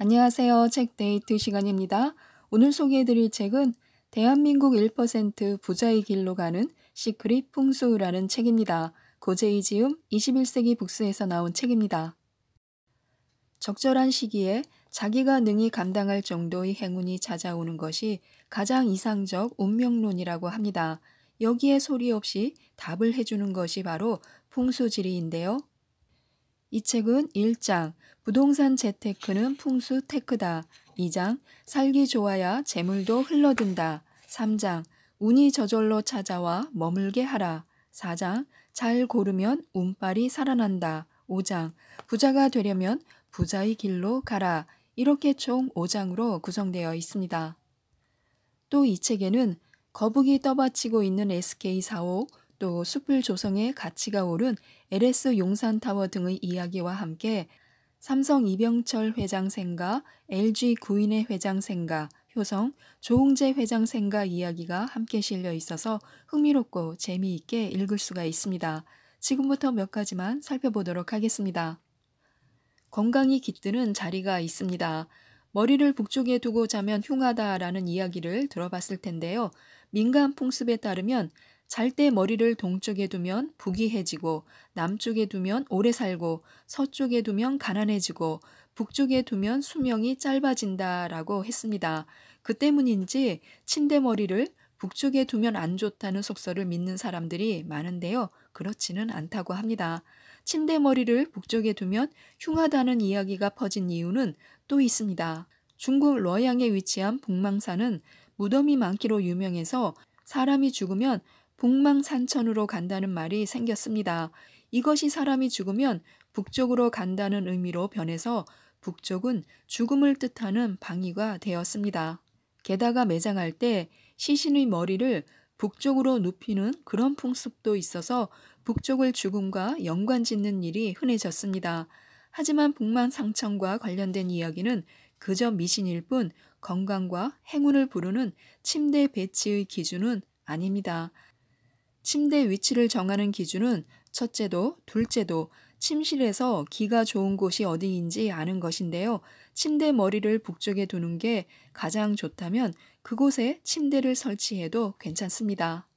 안녕하세요. 책 데이트 시간입니다. 오늘 소개해드릴 책은 대한민국 1% 부자의 길로 가는 시크릿 풍수라는 책입니다. 고제이지움 21세기 북스에서 나온 책입니다. 적절한 시기에 자기가 능히 감당할 정도의 행운이 찾아오는 것이 가장 이상적 운명론이라고 합니다. 여기에 소리 없이 답을 해주는 것이 바로 풍수지리인데요. 이 책은 1장 부동산 재테크는 풍수 테크다. 2장 살기 좋아야 재물도 흘러든다. 3장 운이 저절로 찾아와 머물게 하라. 4장 잘 고르면 운빨이 살아난다. 5장 부자가 되려면 부자의 길로 가라. 이렇게 총 5장으로 구성되어 있습니다. 또 이 책에는 거북이 떠받치고 있는 SK 사옥, 또 숲을 조성해 가치가 오른 LS 용산타워 등의 이야기와 함께 삼성 이병철 회장생가 LG 구인의 회장생가 효성, 조웅재회장생가 이야기가 함께 실려 있어서 흥미롭고 재미있게 읽을 수가 있습니다. 지금부터 몇 가지만 살펴보도록 하겠습니다. 건강이 깃드는 자리가 있습니다. 머리를 북쪽에 두고 자면 흉하다라는 이야기를 들어봤을 텐데요. 민간 풍습에 따르면 잘때 머리를 동쪽에 두면 부귀해지고 남쪽에 두면 오래 살고 서쪽에 두면 가난해지고 북쪽에 두면 수명이 짧아진다라고 했습니다. 그 때문인지 침대머리를 북쪽에 두면 안 좋다는 속설을 믿는 사람들이 많은데요. 그렇지는 않다고 합니다. 침대머리를 북쪽에 두면 흉하다는 이야기가 퍼진 이유는 또 있습니다. 중국 러양에 위치한 북망산은 무덤이 많기로 유명해서 사람이 죽으면 북망산천으로 간다는 말이 생겼습니다. 이것이 사람이 죽으면 북쪽으로 간다는 의미로 변해서 북쪽은 죽음을 뜻하는 방위가 되었습니다. 게다가 매장할 때 시신의 머리를 북쪽으로 눕히는 그런 풍습도 있어서 북쪽을 죽음과 연관 짓는 일이 흔해졌습니다. 하지만 북만상천과 관련된 이야기는 그저 미신일 뿐 건강과 행운을 부르는 침대 배치의 기준은 아닙니다. 침대 위치를 정하는 기준은 첫째도 둘째도 침실에서 기가 좋은 곳이 어디인지 아는 것인데요. 침대 머리를 북쪽에 두는 게 가장 좋다면 그곳에 침대를 설치해도 괜찮습니다.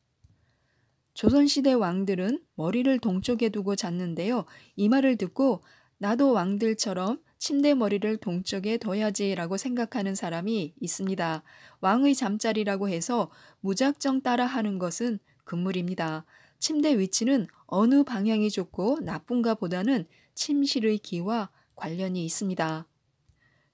조선시대 왕들은 머리를 동쪽에 두고 잤는데요. 이 말을 듣고 나도 왕들처럼 침대 머리를 동쪽에 둬야지 라고 생각하는 사람이 있습니다. 왕의 잠자리라고 해서 무작정 따라 하는 것은 금물입니다. 침대 위치는 어느 방향이 좋고 나쁜가 보다는 침실의 기와 관련이 있습니다.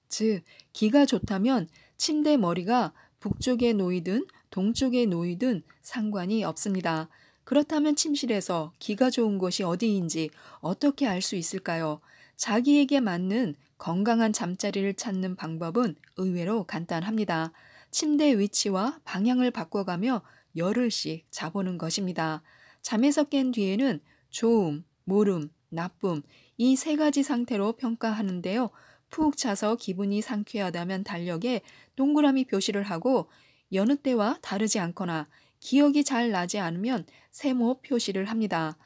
즉, 기가 좋다면 침대 머리가 북쪽에 놓이든 동쪽에 놓이든 상관이 없습니다. 그렇다면 침실에서 기가 좋은 곳이 어디인지 어떻게 알 수 있을까요? 자기에게 맞는 건강한 잠자리를 찾는 방법은 의외로 간단합니다. 침대 위치와 방향을 바꿔가며 열흘씩 자보는 것입니다. 잠에서 깬 뒤에는 좋음, 모름, 나쁨 이 세 가지 상태로 평가하는데요. 푹 자서 기분이 상쾌하다면 달력에 동그라미 표시를 하고 여느 때와 다르지 않거나 기억이 잘 나지 않으면 세모 표시를 합니다.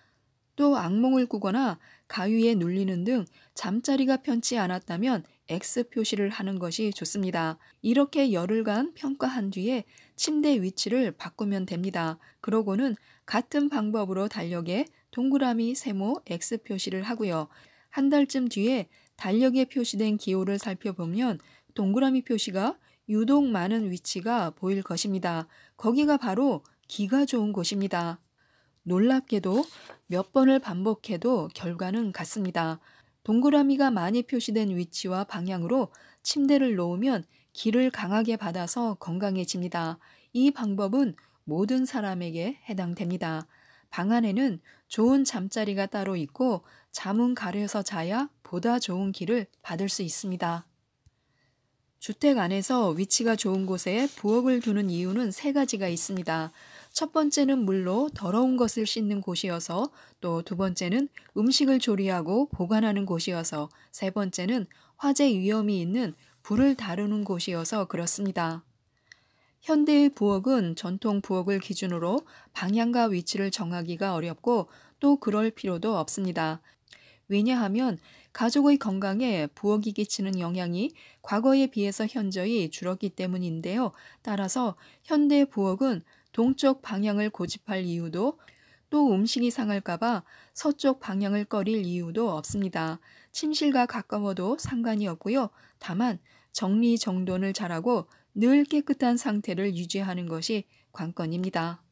또 악몽을 꾸거나 가위에 눌리는 등 잠자리가 편치 않았다면 X 표시를 하는 것이 좋습니다. 이렇게 열흘간 평가한 뒤에 침대 위치를 바꾸면 됩니다. 그러고는 같은 방법으로 달력에 동그라미 세모 X 표시를 하고요. 한 달쯤 뒤에 달력에 표시된 기호를 살펴보면 동그라미 표시가 유독 많은 위치가 보일 것입니다. 거기가 바로 기가 좋은 곳입니다. 놀랍게도 몇 번을 반복해도 결과는 같습니다. 동그라미가 많이 표시된 위치와 방향으로 침대를 놓으면 길을 강하게 받아서 건강해집니다. 이 방법은 모든 사람에게 해당됩니다. 방 안에는 좋은 잠자리가 따로 있고 잠은 가려서 자야 보다 좋은 길을 받을 수 있습니다. 주택 안에서 위치가 좋은 곳에 부엌을 두는 이유는 세 가지가 있습니다. 첫 번째는 물로 더러운 것을 씻는 곳이어서 또 두 번째는 음식을 조리하고 보관하는 곳이어서 세 번째는 화재 위험이 있는 불을 다루는 곳이어서 그렇습니다. 현대의 부엌은 전통 부엌을 기준으로 방향과 위치를 정하기가 어렵고 또 그럴 필요도 없습니다. 왜냐하면 가족의 건강에 부엌이 끼치는 영향이 과거에 비해서 현저히 줄었기 때문인데요. 따라서 현대 부엌은 동쪽 방향을 고집할 이유도 또 음식이 상할까봐 서쪽 방향을 꺼릴 이유도 없습니다. 침실과 가까워도 상관이 없고요. 다만 정리정돈을 잘하고 늘 깨끗한 상태를 유지하는 것이 관건입니다.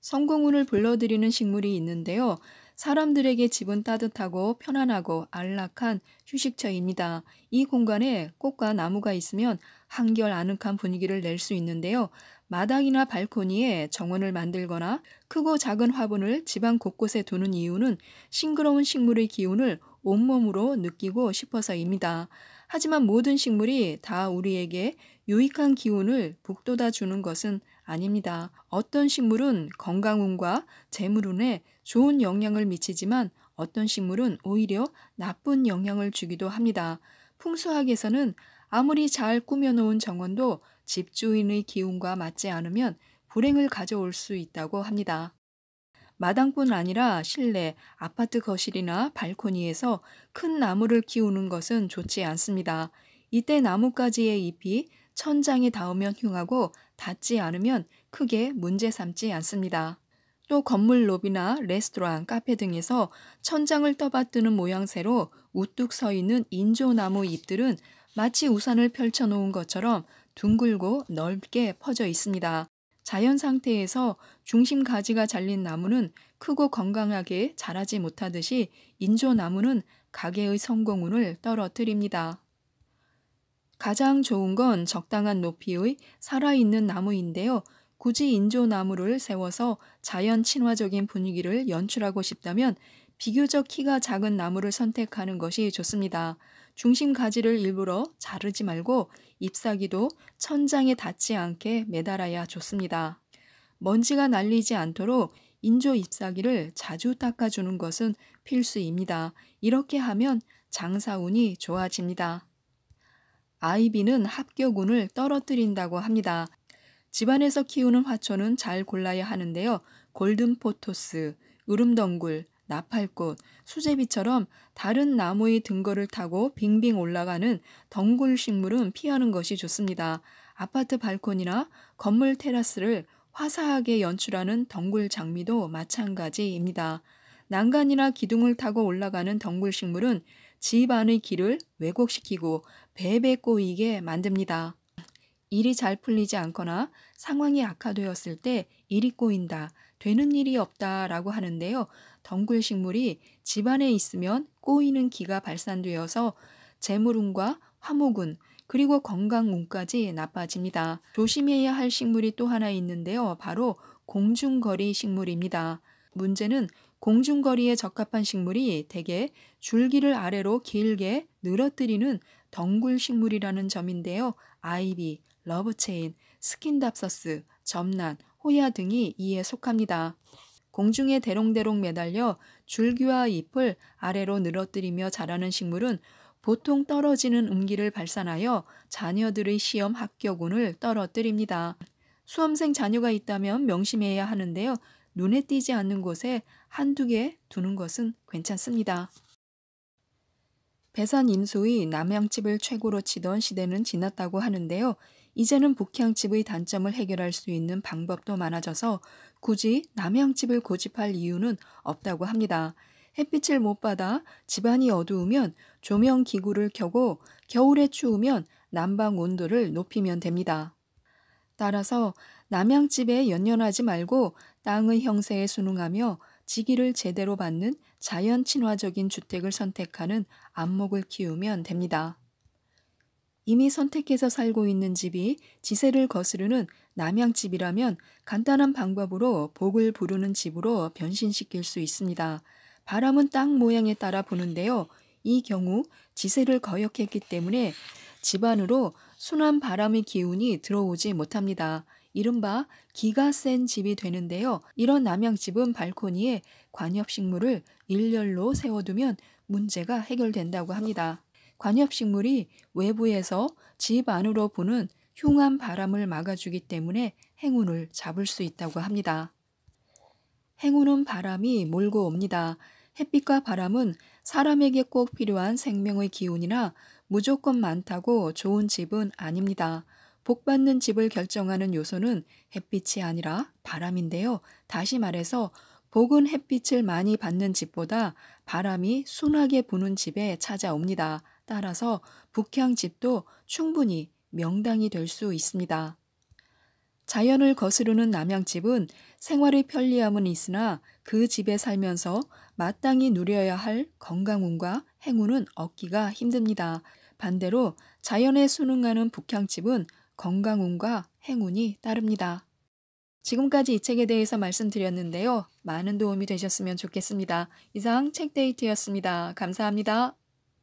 성공운을 불러들이는 식물이 있는데요. 사람들에게 집은 따뜻하고 편안하고 안락한 휴식처입니다. 이 공간에 꽃과 나무가 있으면 한결 아늑한 분위기를 낼 수 있는데요. 마당이나 발코니에 정원을 만들거나 크고 작은 화분을 집안 곳곳에 두는 이유는 싱그러운 식물의 기운을 온몸으로 느끼고 싶어서입니다. 하지만 모든 식물이 다 우리에게 유익한 기운을 북돋아 주는 것은 아닙니다. 어떤 식물은 건강운과 재물운에 좋은 영향을 미치지만 어떤 식물은 오히려 나쁜 영향을 주기도 합니다. 풍수학에서는 아무리 잘 꾸며놓은 정원도 집주인의 기운과 맞지 않으면 불행을 가져올 수 있다고 합니다. 마당뿐 아니라 실내, 아파트 거실이나 발코니에서 큰 나무를 키우는 것은 좋지 않습니다. 이때 나뭇가지의 잎이 천장에 닿으면 흉하고 닿지 않으면 크게 문제 삼지 않습니다. 또 건물 로비나 레스토랑, 카페 등에서 천장을 떠받드는 모양새로 우뚝 서 있는 인조나무 잎들은 마치 우산을 펼쳐놓은 것처럼 둥글고 넓게 퍼져 있습니다. 자연 상태에서 중심 가지가 잘린 나무는 크고 건강하게 자라지 못하듯이 인조나무는 가게의 성공운을 떨어뜨립니다. 가장 좋은 건 적당한 높이의 살아있는 나무인데요. 굳이 인조나무를 세워서 자연 친화적인 분위기를 연출하고 싶다면 비교적 키가 작은 나무를 선택하는 것이 좋습니다. 중심 가지를 일부러 자르지 말고 잎사귀도 천장에 닿지 않게 매달아야 좋습니다. 먼지가 날리지 않도록 인조 잎사귀를 자주 닦아주는 것은 필수입니다. 이렇게 하면 장사운이 좋아집니다. 아이비는 합격운을 떨어뜨린다고 합니다. 집안에서 키우는 화초는 잘 골라야 하는데요. 골든포토스, 으름덩굴, 나팔꽃, 수제비처럼 다른 나무의 등거를 타고 빙빙 올라가는 덩굴 식물은 피하는 것이 좋습니다. 아파트 발코니나 건물 테라스를 화사하게 연출하는 덩굴 장미도 마찬가지입니다. 난간이나 기둥을 타고 올라가는 덩굴 식물은 집 안의 길을 왜곡시키고 베베 꼬이게 만듭니다. 일이 잘 풀리지 않거나 상황이 악화되었을 때 일이 꼬인다, 되는 일이 없다 라고 하는데요. 덩굴 식물이 집안에 있으면 꼬이는 기가 발산되어서 재물운과 화목운 그리고 건강운까지 나빠집니다. 조심해야 할 식물이 또 하나 있는데요. 바로 공중거리 식물입니다. 문제는 공중거리에 적합한 식물이 대개 줄기를 아래로 길게 늘어뜨리는 덩굴 식물이라는 점인데요. 아이비, 러브체인, 스킨답서스, 점난, 호야 등이 이에 속합니다. 공중에 대롱대롱 매달려 줄기와 잎을 아래로 늘어뜨리며 자라는 식물은 보통 떨어지는 음기를 발산하여 자녀들의 시험 합격운을 떨어뜨립니다. 수험생 자녀가 있다면 명심해야 하는데요. 눈에 띄지 않는 곳에 한두 개 두는 것은 괜찮습니다. 배산 인수의 남양집을 최고로 치던 시대는 지났다고 하는데요. 이제는 북향집의 단점을 해결할 수 있는 방법도 많아져서 굳이 남양집을 고집할 이유는 없다고 합니다. 햇빛을 못 받아 집안이 어두우면 조명 기구를 켜고 겨울에 추우면 난방 온도를 높이면 됩니다. 따라서 남양집에 연연하지 말고 땅의 형세에 순응하며 지기를 제대로 받는 자연 친화적인 주택을 선택하는 안목을 키우면 됩니다. 이미 선택해서 살고 있는 집이 지세를 거스르는 남양집이라면 간단한 방법으로 복을 부르는 집으로 변신시킬 수 있습니다. 바람은 땅 모양에 따라 부는데요. 이 경우 지세를 거역했기 때문에 집안으로 순한 바람의 기운이 들어오지 못합니다. 이른바 기가 센 집이 되는데요. 이런 남양집은 발코니에 관엽식물을 일렬로 세워두면 문제가 해결된다고 합니다. 관엽식물이 외부에서 집 안으로 부는 흉한 바람을 막아주기 때문에 행운을 잡을 수 있다고 합니다. 행운은 바람이 몰고 옵니다. 햇빛과 바람은 사람에게 꼭 필요한 생명의 기운이나 무조건 많다고 좋은 집은 아닙니다. 복받는 집을 결정하는 요소는 햇빛이 아니라 바람인데요. 다시 말해서 복은 햇빛을 많이 받는 집보다 바람이 순하게 부는 집에 찾아옵니다. 따라서 북향집도 충분히 명당이 될 수 있습니다. 자연을 거스르는 남양집은 생활의 편리함은 있으나 그 집에 살면서 마땅히 누려야 할 건강운과 행운은 얻기가 힘듭니다. 반대로 자연에 순응하는 북향집은 건강운과 행운이 따릅니다. 지금까지 이 책에 대해서 말씀드렸는데요. 많은 도움이 되셨으면 좋겠습니다. 이상 책데이트였습니다. 감사합니다.